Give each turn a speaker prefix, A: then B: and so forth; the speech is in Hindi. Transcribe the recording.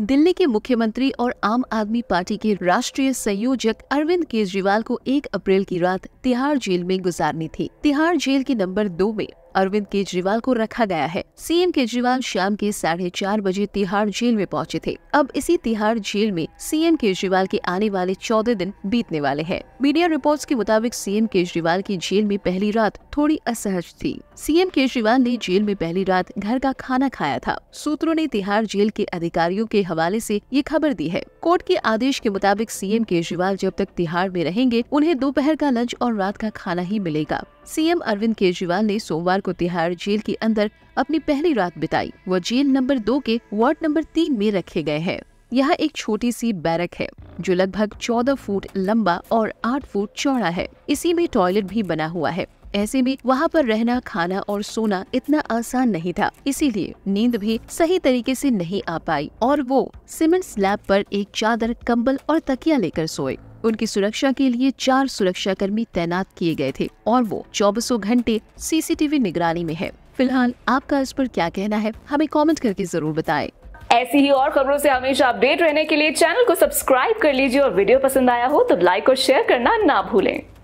A: दिल्ली के मुख्यमंत्री और आम आदमी पार्टी के राष्ट्रीय संयोजक अरविंद केजरीवाल को 1 अप्रैल की रात तिहाड़ जेल में गुजारनी थी तिहाड़ जेल के नंबर दो में अरविंद केजरीवाल को रखा गया है सीएम केजरीवाल शाम के साढ़े चार बजे तिहाड़ जेल में पहुंचे थे अब इसी तिहाड़ जेल में सीएम केजरीवाल के आने वाले चौदह दिन बीतने वाले हैं मीडिया रिपोर्ट्स के मुताबिक सीएम केजरीवाल की जेल में पहली रात थोड़ी असहज थी सीएम केजरीवाल ने जेल में पहली रात घर का खाना खाया था सूत्रों ने तिहाड़ जेल के अधिकारियों के हवाले से ये खबर दी है कोर्ट के आदेश के मुताबिक सीएम केजरीवाल जब तक तिहाड़ में रहेंगे उन्हें दोपहर का लंच और रात का खाना ही मिलेगा सीएम अरविंद केजरीवाल ने सोमवार को तिहाड़ जेल के अंदर अपनी पहली रात बिताई वह जेल नंबर दो के वार्ड नंबर तीन में रखे गए हैं यहाँ एक छोटी सी बैरक है जो लगभग चौदह फुट लंबा और आठ फुट चौड़ा है इसी में टॉयलेट भी बना हुआ है ऐसे में वहाँ पर रहना खाना और सोना इतना आसान नहीं था इसीलिए नींद भी सही तरीके से नहीं आ पाई और वो सीमेंट स्लैब पर एक चादर कंबल और तकिया लेकर सोए उनकी सुरक्षा के लिए चार सुरक्षाकर्मी तैनात किए गए थे और वो चौबीसों घंटे सीसीटीवी निगरानी में है फिलहाल आपका इस पर क्या कहना है हमें कमेंट करके जरूर बताएं।
B: ऐसी ही और खबरों से हमेशा अपडेट रहने के लिए चैनल को सब्सक्राइब कर लीजिए और वीडियो पसंद आया हो तो लाइक और शेयर करना ना भूलें